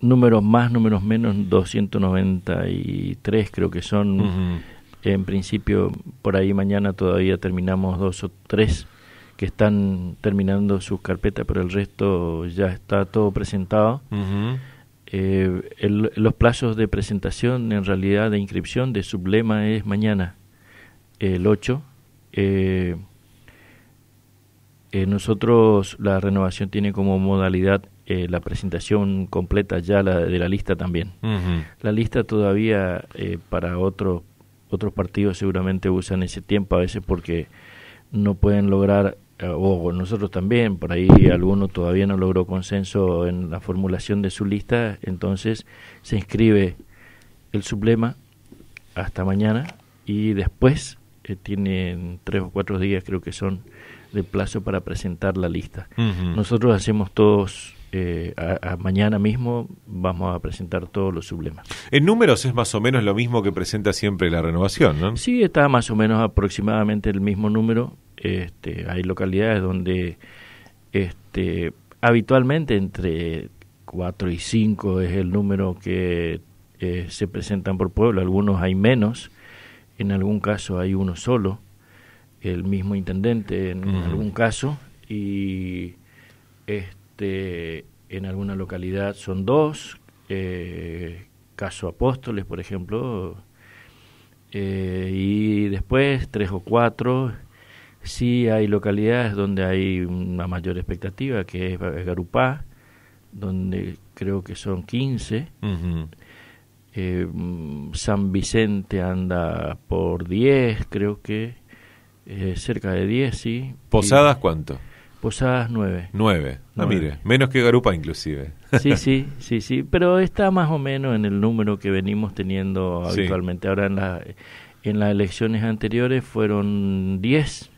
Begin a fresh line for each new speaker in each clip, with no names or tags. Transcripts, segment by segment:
números más, números menos, 293 creo que son. En principio, por ahí mañana todavía terminamos dos o tres que están terminando sus carpetas, pero el resto ya está todo presentado. Eh, los plazos de presentación, en realidad, de inscripción de sublema es mañana, el 8. Eh, eh, nosotros, la renovación tiene como modalidad eh, la presentación completa ya la, de la lista también. La lista todavía eh, para otro, otros partidos seguramente usan ese tiempo a veces porque no pueden lograr, eh, o nosotros también, por ahí alguno todavía no logró consenso en la formulación de su lista, entonces se inscribe el sublema hasta mañana y después tienen tres o cuatro días creo que son de plazo para presentar la lista. Nosotros hacemos todos eh, mañana mismo vamos a presentar todos los sublemas.
En números es más o menos lo mismo que presenta siempre la
renovación, ¿no? Sí, está más o menos aproximadamente el mismo número. Este, hay localidades donde este, habitualmente entre 4 y 5 es el número que eh, se presentan por pueblo, algunos hay menos, en algún caso hay uno solo, el mismo intendente en algún caso, y este, este, en alguna localidad son dos, eh, caso Apóstoles, por ejemplo, eh, y después tres o cuatro. Sí hay localidades donde hay una mayor expectativa, que es Garupá, donde creo que son 15. Eh, San Vicente anda
por 10, creo que, cerca de 10, sí. ¿Posadas cuánto? Posadas 9. 9. no mire, menos que Garupa inclusive. Sí, sí,
sí, sí, pero está más o menos en el número que venimos teniendo habitualmente. Ahora en, la, en las elecciones anteriores fueron 10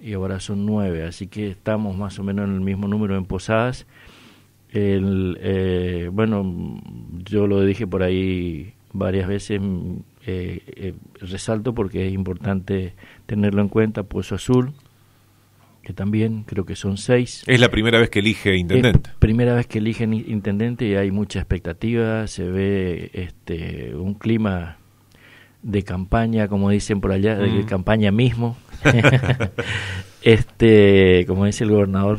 y ahora son 9, así que estamos más o menos en el mismo número en Posadas. El, eh, bueno, yo lo dije por ahí varias veces, mm, eh, eh, resalto porque es importante tenerlo en cuenta, Pozo Azul, que también creo que son seis. Es la primera vez que elige intendente. primera vez que eligen intendente y hay mucha expectativa, se ve este, un clima de campaña, como dicen por allá, de mm. campaña mismo. este, como dice el gobernador,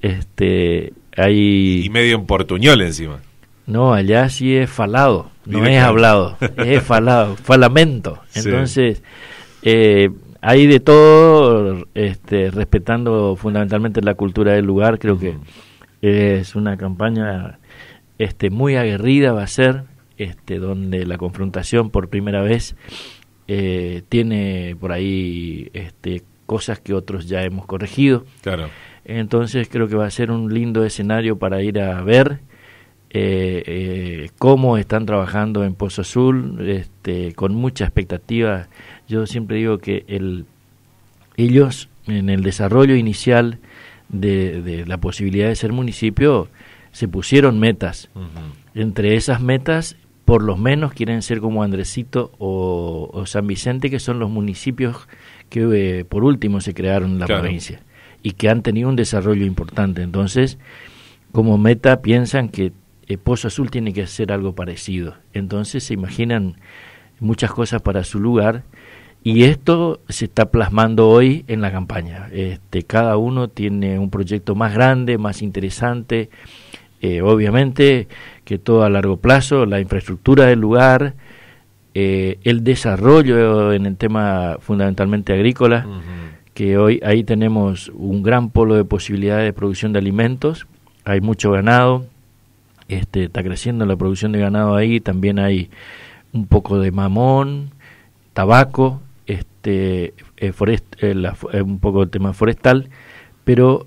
este, hay y medio en portuñol encima. No, allá sí es falado, no es hablado, es falado, falamento. Entonces, eh, Ahí de todo, este, respetando fundamentalmente la cultura del lugar, creo que es una campaña este, muy aguerrida va a ser, este, donde la confrontación por primera vez eh, tiene por ahí este, cosas que otros ya hemos corregido. Claro. Entonces creo que va a ser un lindo escenario para ir a ver eh, eh, cómo están trabajando en Pozo Azul, este, con mucha expectativa. Yo siempre digo que ellos, en el desarrollo inicial de, la posibilidad de ser municipio, se pusieron metas. Entre esas metas, por lo menos quieren ser como Andresito o, San Vicente, que son los municipios que eh, por último se crearon en la provincia y que han tenido un desarrollo importante. Entonces, como meta piensan que eh, Pozo Azul tiene que hacer algo parecido. Entonces se imaginan muchas cosas para su lugar y esto se está plasmando hoy en la campaña. Este, cada uno tiene un proyecto más grande, más interesante. Eh, obviamente que todo a largo plazo, la infraestructura del lugar, eh, el desarrollo en el tema fundamentalmente agrícola, que hoy ahí tenemos un gran polo de posibilidades de producción de alimentos, hay mucho ganado, este, está creciendo la producción de ganado ahí, también hay un poco de mamón, tabaco, este, eh, forest, eh, eh, un poco de tema forestal, pero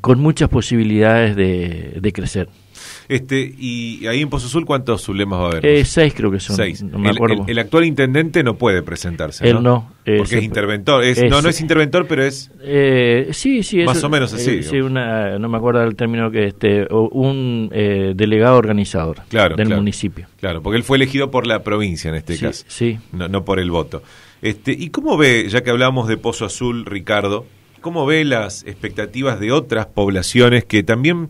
con muchas posibilidades de crecer.
Este, y ahí en Pozo Azul, ¿cuántos sublemas va a haber? Eh, seis creo que son. Seis. No me el, acuerdo. El, actual intendente no puede presentarse. Él no. Eh, porque es interventor. no, no es interventor, pero es. Eh,
sí, sí. Más o menos así. sí, no me acuerdo el término que este, un delegado organizador claro, del municipio.
Claro, porque él fue elegido por la provincia en este caso. Sí. No, no por el voto. Este, ¿Y cómo ve, ya que hablamos de Pozo Azul, Ricardo, cómo ve las expectativas de otras poblaciones que también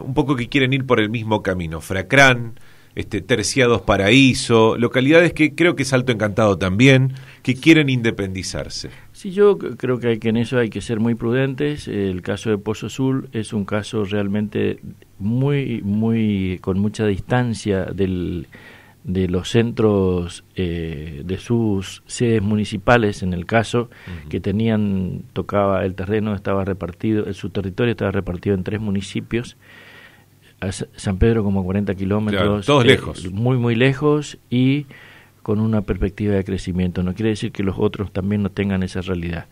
un poco que quieren ir por el mismo camino. Fracrán, este, Terciados Paraíso, localidades que creo que es Alto Encantado también, que quieren independizarse.
Sí, yo creo que, en eso hay que ser muy prudentes. El caso de Pozo Azul es un caso realmente muy, muy, con mucha distancia del, de los centros eh, de sus sedes municipales, en el caso que tenían, tocaba el terreno, estaba repartido, su territorio estaba repartido en tres municipios a San Pedro como 40 kilómetros. todos eh, lejos. Muy, muy lejos y con una perspectiva de crecimiento. No quiere decir que los otros también no tengan esa realidad.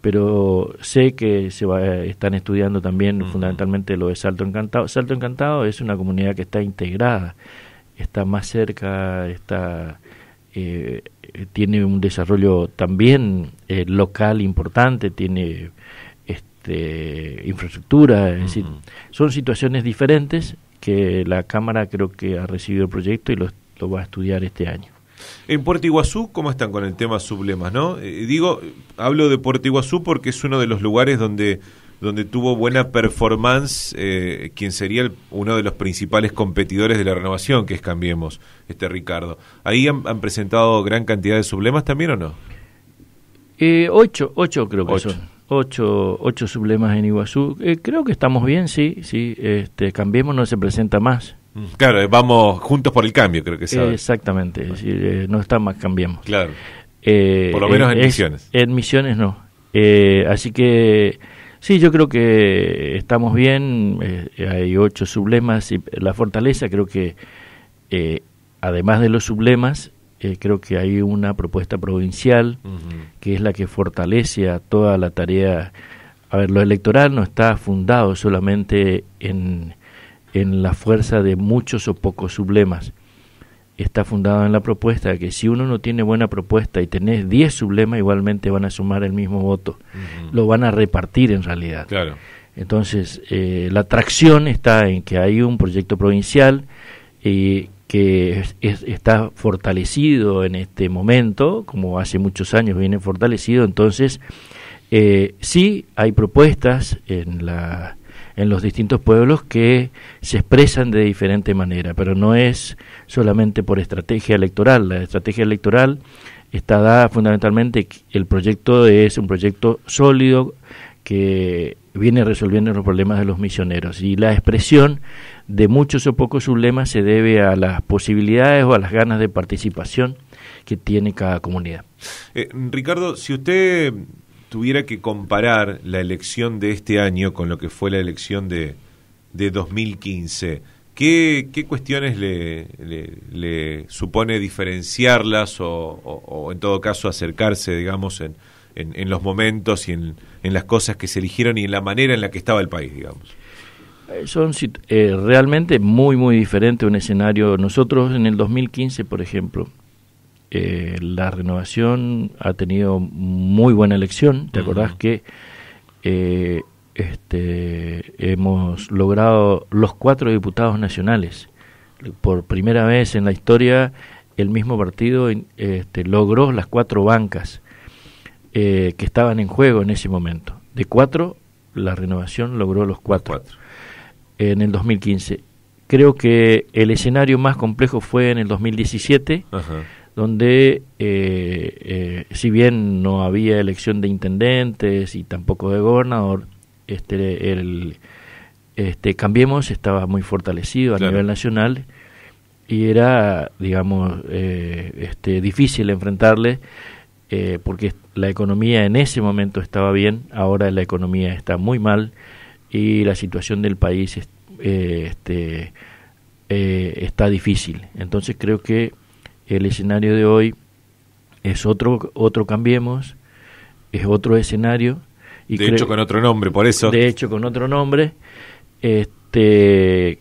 Pero sé que se están estudiando también fundamentalmente lo de Salto Encantado. Salto Encantado es una comunidad que está integrada, está más cerca, está... Eh, tiene un desarrollo también eh, local importante, tiene este, infraestructura, es decir, son situaciones diferentes que la Cámara creo que ha recibido el proyecto y lo, va a estudiar este año.
En Puerto Iguazú, ¿cómo están con el tema sublemas? ¿no? Eh, digo, hablo de Puerto Iguazú porque es uno de los lugares donde, donde tuvo buena performance eh, quien sería uno de los principales competidores de la renovación, que es Cambiemos, este Ricardo. ¿Ahí han, presentado gran cantidad de sublemas también o no? Eh, ocho, ocho creo que son ocho, ocho
sublemas en Iguazú. Eh, creo que estamos bien, sí, sí. Este, cambiemos, no se presenta más. Mm, claro, eh, vamos juntos por el cambio, creo que sí. exactamente, eh, no está más, cambiemos. Claro. por lo menos en, misiones. en misiones no. así que, sí, yo creo que estamos bien. hay ocho sublemas y la fortaleza creo que, además de los sublemas, eh, creo que hay una propuesta provincial que es la que fortalece a toda la tarea. A ver, lo electoral no está fundado solamente en, la fuerza de muchos o pocos sublemas. Está fundado en la propuesta de que si uno no tiene buena propuesta y tenés 10 sublemas, igualmente van a sumar el mismo voto. Lo van a repartir en realidad. Entonces, eh, la atracción está en que hay un proyecto provincial y eh, que está fortalecido en este momento, como hace muchos años viene fortalecido, entonces eh, sí hay propuestas en, en los distintos pueblos que se expresan de diferente manera, pero no es solamente por estrategia electoral. La estrategia electoral está dada fundamentalmente, el proyecto es un proyecto sólido, que viene resolviendo los problemas de los misioneros. Y la expresión de muchos o pocos sublemas se debe a las posibilidades o a las ganas de participación que tiene cada comunidad.
Eh, Ricardo, si usted tuviera que comparar la elección de este año con lo que fue la elección de, de 2015, ¿qué, qué cuestiones le, le, supone diferenciarlas o, o en todo caso acercarse, digamos, en, en, los momentos y en, las cosas que se eligieron y en la manera en la que estaba el país, digamos.
Eh, son eh, realmente muy, muy diferente un escenario. Nosotros en el 2015, por ejemplo, eh, la renovación ha tenido muy buena elección. ¿Te acordás que eh, este, hemos logrado los cuatro diputados nacionales? Por primera vez en la historia, el mismo partido este, logró las cuatro bancas. Eh, que estaban en juego en ese momento. De cuatro, la renovación logró los cuatro, en el 2015. Creo que el escenario más complejo fue en el 2017, donde eh, eh, si bien no había elección de intendentes y tampoco de gobernador, este, el, este, Cambiemos estaba muy fortalecido a nivel nacional y era, digamos, eh, este, difícil enfrentarle eh, porque la economía en ese momento estaba bien, ahora la economía está muy mal y la situación del país eh, este, eh, está difícil. Entonces creo que el escenario de hoy es otro, otro cambiemos, es otro escenario. Y de hecho con otro nombre, por eso. De hecho con otro nombre, este,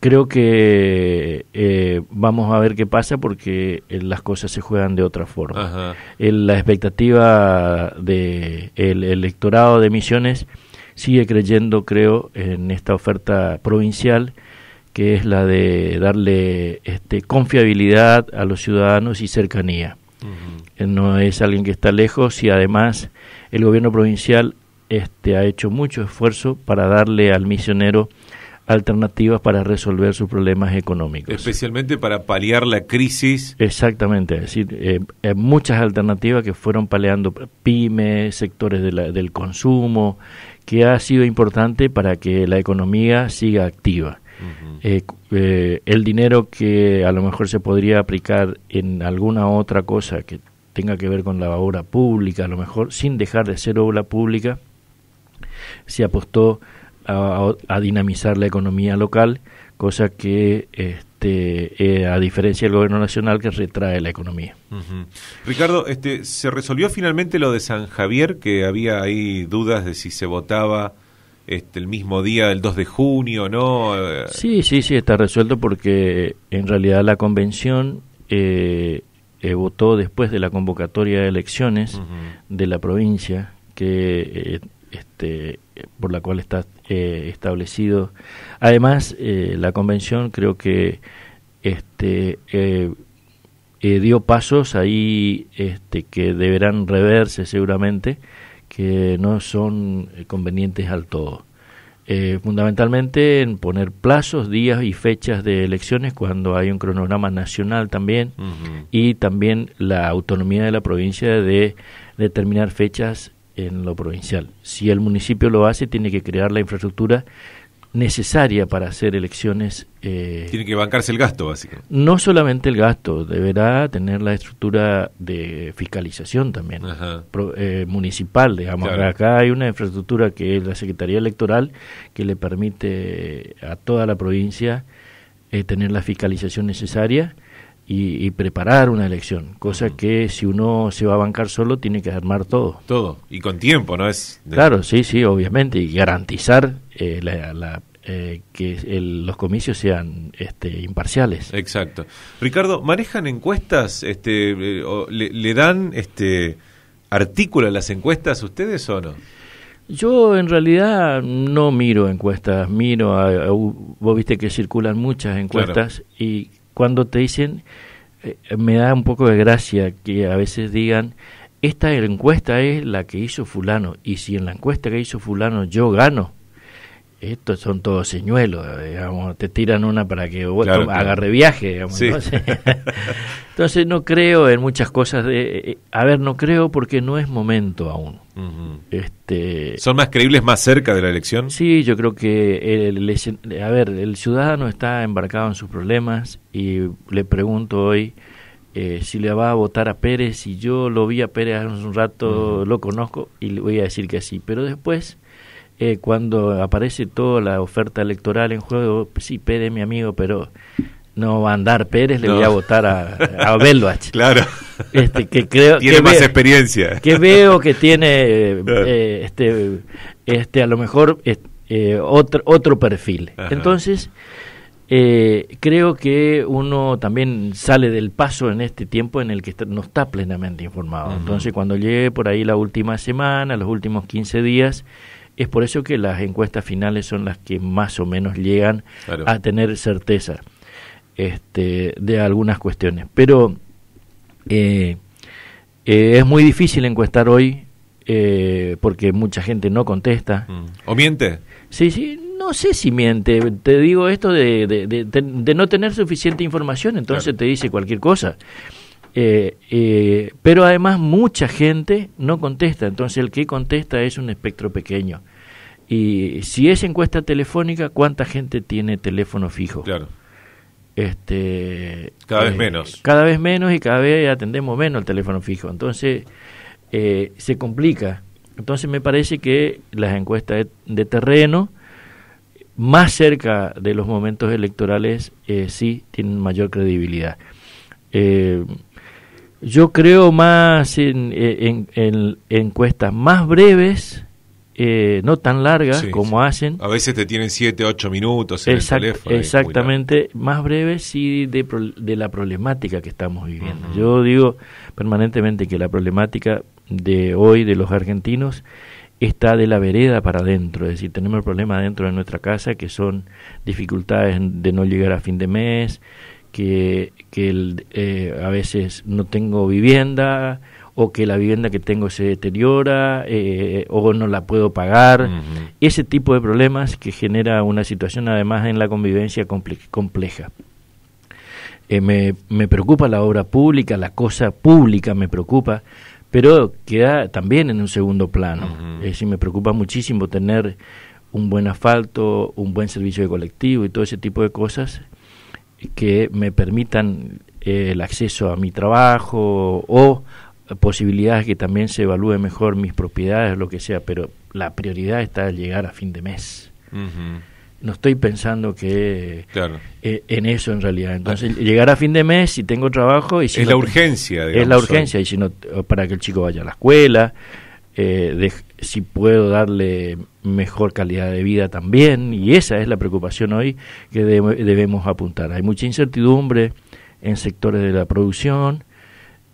creo que eh, vamos a ver qué pasa porque eh, las cosas se juegan de otra forma. la expectativa del electorado de Misiones sigue creyendo, creo, en esta oferta provincial que es la de darle este, confiabilidad a los ciudadanos y cercanía. No es alguien que está lejos y además el gobierno provincial este, ha hecho mucho esfuerzo para darle al misionero alternativas para resolver sus problemas económicos.
Especialmente para paliar la crisis.
Exactamente, decir, eh, eh, muchas alternativas que fueron paliando pymes, sectores del consumo, que ha sido importante para que la economía siga activa. Eh, el dinero que a lo mejor se podría aplicar en alguna otra cosa que tenga que ver con la obra pública, a lo mejor sin dejar de ser obra pública, se apostó a, dinamizar la economía local, cosa que este, eh, a diferencia del gobierno nacional que retrae la economía.
Ricardo, este, ¿se resolvió finalmente lo de San Javier, que había ahí dudas de si se votaba? Este, el mismo día el 2 de junio, ¿no? Sí, sí, sí, está resuelto
porque en realidad la convención eh, eh, votó después de la convocatoria de elecciones de la provincia, que este, por la cual está eh, establecido. Además, eh, la convención creo que este, eh, dio pasos ahí este, que deberán reverse seguramente, que no son convenientes al todo. fundamentalmente en poner plazos, días y fechas de elecciones cuando hay un cronograma nacional también y también la autonomía de la provincia de determinar fechas en lo provincial. Si el municipio lo hace, tiene que crear la infraestructura necesaria para hacer elecciones. Eh,
tiene que bancarse el gasto, básicamente.
No solamente el gasto, deberá tener la estructura de fiscalización también, eh, municipal, digamos. Acá hay una infraestructura que es la Secretaría Electoral que le permite a toda la provincia eh, tener la fiscalización necesaria y, preparar una elección, cosa que si uno se va a bancar solo tiene que armar todo.
Todo, y con tiempo, ¿no? es Claro,
sí, sí, obviamente, y garantizar eh, la, eh, que los comicios sean este, imparciales.
Exacto. Ricardo, ¿manejan encuestas? Este, eh, le, dan este, artículo a las encuestas ustedes o no?
Yo en realidad no miro encuestas, miro, vos viste que circulan muchas encuestas y cuando te dicen, eh, me da un poco de gracia que a veces digan, esta encuesta es la que hizo fulano, y si en la encuesta que hizo fulano yo gano, estos son todos señuelos, te tiran una para que agarre viaje, Entonces, no creo en muchas cosas de, eh, eh, a ver, no creo porque no es momento aún.
este, ¿Son más creíbles
más cerca de la elección? Sí, yo creo que, el, a ver, el ciudadano está embarcado en sus problemas y le pregunto hoy... Eh, si le va a votar a Pérez, y yo lo vi a Pérez hace un rato, lo conozco y le voy a decir que sí, pero después eh, cuando aparece toda la oferta electoral en juego, sí, Pérez mi amigo, pero no va a andar Pérez, le voy a votar a, a Belbach. claro. Este, que creo, tiene más experiencia. Que veo que tiene, eh, este, este, a lo mejor, eh, otro, otro perfil. Entonces, eh, creo que uno también sale del paso en este tiempo en el que no está plenamente informado. Entonces, cuando llegué por ahí la última semana, los últimos 15 días, es por eso que las encuestas finales son las que más o menos llegan a tener certeza este, de algunas cuestiones. Pero eh, eh, es muy difícil encuestar hoy eh, porque mucha gente no contesta. Mm. ¿O miente? Sí, sí, no sé si miente. Te digo esto de, no tener suficiente información, entonces te dice cualquier cosa. Eh, eh, pero además mucha gente no contesta, entonces el que contesta es un espectro pequeño. Y si es encuesta telefónica, ¿cuánta gente tiene teléfono fijo? Claro. Este, cada vez eh, menos. Cada vez menos y cada vez atendemos menos el teléfono fijo. Entonces se complica. Entonces me parece que las encuestas de, terreno, más cerca de los momentos electorales, sí tienen mayor credibilidad. Eh, yo creo más en, eh, en, en, encuestas más breves, eh, no tan largas como
hacen. A veces te tienen 7, 8 minutos en el teléfono. Exactamente,
más breves y de, de, la problemática que estamos viviendo. Yo digo permanentemente que la problemática de hoy de los argentinos está de la vereda para adentro, es decir, tenemos problemas dentro de nuestra casa que son dificultades de no llegar a fin de mes, que, el, eh, a veces no tengo vivienda o que la vivienda que tengo se deteriora eh, o no la puedo pagar. Ese tipo de problemas que genera una situación además en la convivencia compleja. Eh, me, preocupa la obra pública, la cosa pública me preocupa, pero queda también en un segundo plano. Es decir, me preocupa muchísimo tener un buen asfalto, un buen servicio de colectivo y todo ese tipo de cosas que me permitan eh, el acceso a mi trabajo o posibilidades que también se evalúe mejor mis propiedades, lo que sea, pero la prioridad está llegar a fin de mes. No estoy pensando que eh, en eso en realidad. Entonces, llegar a fin de mes si tengo trabajo y si... Es la urgencia, digamos, Es la urgencia, y si no, para que el chico vaya a la escuela, eh, si puedo darle mejor calidad de vida también, y esa es la preocupación hoy que debemos apuntar. Hay mucha incertidumbre en sectores de la producción,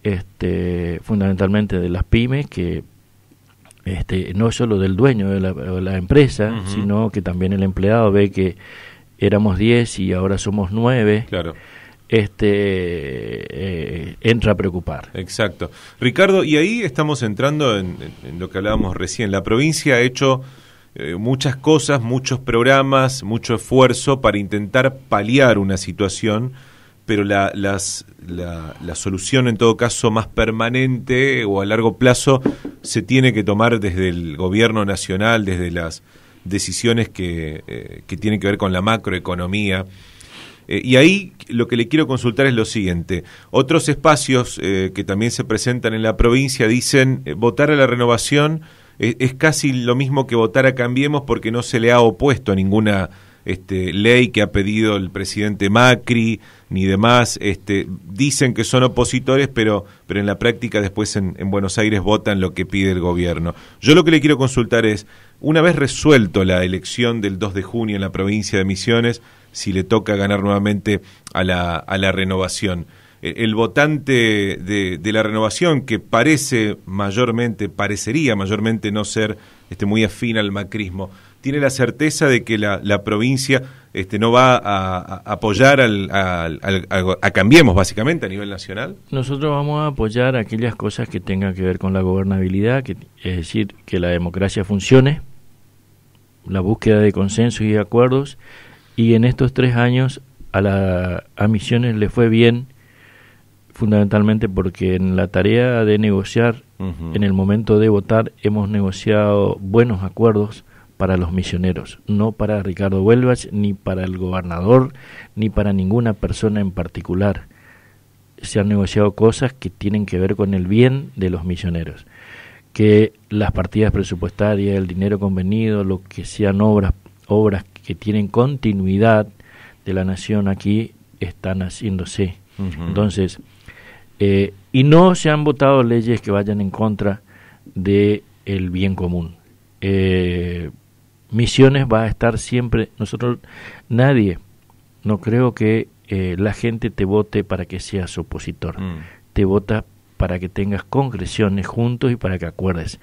este, fundamentalmente de las pymes, que este, no solo del dueño de la, empresa, sino que también el empleado ve que éramos 10 y ahora somos 9.
Claro este eh, entra a preocupar. Exacto. Ricardo, y ahí estamos entrando en, lo que hablábamos recién. La provincia ha hecho eh, muchas cosas, muchos programas, mucho esfuerzo para intentar paliar una situación, pero la, la, la solución en todo caso más permanente o a largo plazo se tiene que tomar desde el gobierno nacional, desde las decisiones que, eh, que tienen que ver con la macroeconomía. Eh, y ahí lo que le quiero consultar es lo siguiente. Otros espacios eh, que también se presentan en la provincia dicen eh, votar a la renovación es, casi lo mismo que votar a Cambiemos porque no se le ha opuesto a ninguna este, ley que ha pedido el presidente Macri ni demás. Este, dicen que son opositores, pero, pero en la práctica después en, en Buenos Aires votan lo que pide el gobierno. Yo lo que le quiero consultar es, una vez resuelto la elección del 2 de junio en la provincia de Misiones, si le toca ganar nuevamente a la, a la renovación. E, el votante de, de, la renovación, que parece mayormente, parecería mayormente no ser este, muy afín al macrismo, tiene la certeza de que la, provincia este, no va a, apoyar al, a, Cambiemos, básicamente, a nivel nacional?
Nosotros vamos a apoyar aquellas cosas que tengan que ver con la gobernabilidad, es decir, que la democracia funcione, la búsqueda de consensos y de acuerdos, y en estos tres años a, la, Misiones le fue bien, fundamentalmente porque en la tarea de negociar, en el momento de votar, hemos negociado buenos acuerdos para los misioneros, no para Ricardo Huelvas, ni para el gobernador, ni para ninguna persona en particular. Se han negociado cosas que tienen que ver con el bien de los misioneros, que las partidas presupuestarias, el dinero convenido, lo que sean obras, obras que tienen continuidad de la nación aquí están haciéndose. Entonces, eh, y no se han votado leyes que vayan en contra del el bien común. Eh, misiones va a estar siempre, nosotros, nadie, no creo que eh, la gente te vote para que seas opositor, mm. te vota para que tengas concreciones juntos y para que acuerdes.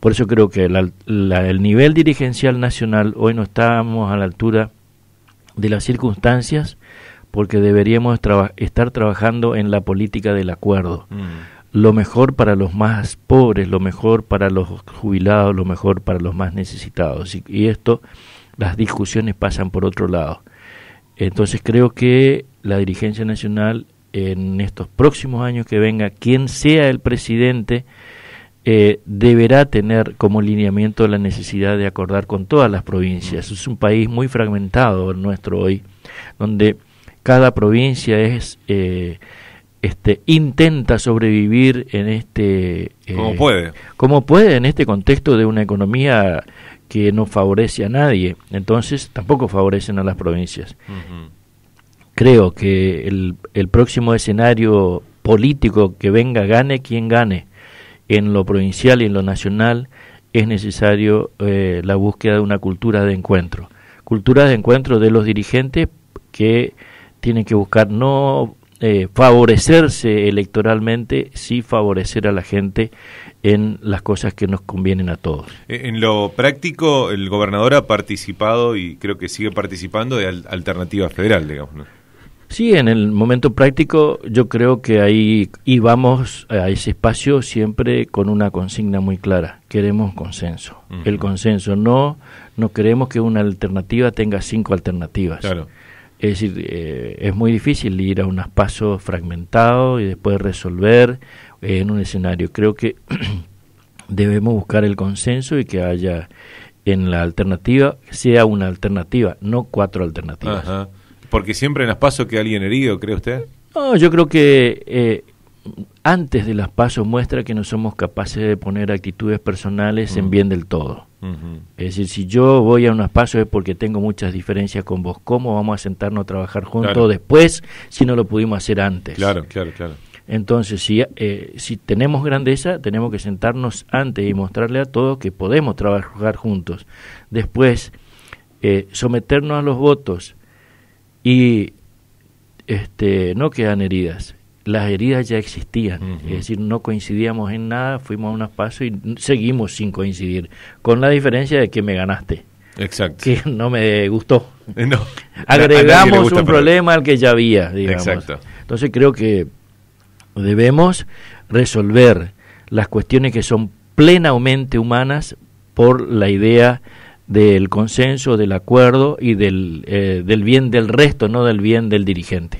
Por eso creo que el nivel dirigencial nacional hoy no estamos a la altura de las circunstancias porque deberíamos estar trabajando en la política del acuerdo. Mm. Lo mejor para los más pobres, lo mejor para los jubilados, lo mejor para los más necesitados. y esto, las discusiones pasan por otro lado. Entonces creo que la dirigencia nacional en estos próximos años que venga, quien sea el presidente, eh, deberá tener como lineamiento la necesidad de acordar con todas las provincias. Es un país muy fragmentado nuestro hoy, donde cada provincia es eh, este, intenta sobrevivir en este eh, como puede puede en este contexto de una economía que no favorece a nadie entonces tampoco favorecen a las provincias creo que el, próximo escenario político que venga, gane quien gane, en lo provincial y en lo nacional, es necesario eh, la búsqueda de una cultura de encuentro. Cultura de encuentro de los dirigentes que tienen que buscar no eh, favorecerse electoralmente, sí favorecer a la gente en las cosas que nos convienen a todos.
Eh, en lo práctico, el gobernador ha participado y creo que sigue participando de Alternativa Federal, digamos.
Sí, en el momento práctico yo creo que ahí íbamos a ese espacio siempre con una consigna muy clara. Queremos consenso. El consenso. No, no queremos que una alternativa tenga cinco alternativas. Claro. Es decir, eh, es muy difícil ir a un pasos fragmentado y después resolver en un escenario. Creo que debemos buscar el consenso y que haya en la alternativa, sea una alternativa, no cuatro alternativas.
Porque siempre en las pasos queda alguien herido, ¿cree usted?
No, yo creo que eh, antes de las pasos muestra que no somos capaces de poner actitudes personales en mm. bien del todo. Es decir, si yo voy a unas pasos es porque tengo muchas diferencias con vos. ¿Cómo vamos a sentarnos a trabajar juntos después si no lo pudimos hacer antes? Claro, claro, claro. Entonces, si, eh, si tenemos grandeza, tenemos que sentarnos antes y mostrarle a todos que podemos trabajar juntos. Después, eh, someternos a los votos, y este, no quedan heridas. Las heridas ya existían, es decir, no coincidíamos en nada, fuimos a unos pasos y seguimos sin coincidir, con la diferencia de que me ganaste. Exacto. Que no me gustó. No, Agregamos un problema al que ya había, digamos. Exacto. Entonces creo que debemos resolver las cuestiones que son plenamente humanas por la idea del consenso, del acuerdo y del, eh, del bien del resto, no del bien del dirigente.